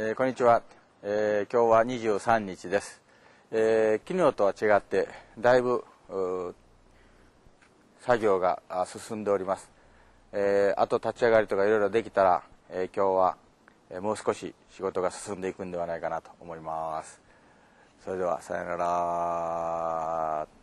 えー、こんにちは、えー、今日は23日です、えー、昨日とは違ってだいぶ作業が進んでおります、えー、あと立ち上がりとかいろいろできたら、え今日は、えもう少し仕事が進んでいくんではないかなと思いますそれではさよなら